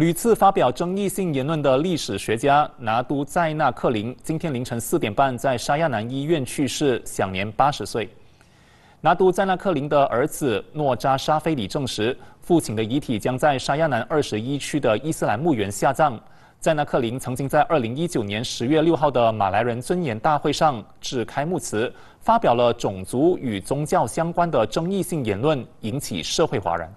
屡次发表争议性言论的历史学家拿督塞纳克林，今天凌晨四点半在沙亚南医院去世，享年八十岁。拿督塞纳克林的儿子诺扎沙菲里证实，父亲的遗体将在沙亚南二十一区的伊斯兰墓园下葬。塞纳克林曾经在二零一九年十月六号的马来人尊严大会上致开幕词，发表了种族与宗教相关的争议性言论，引起社会哗然。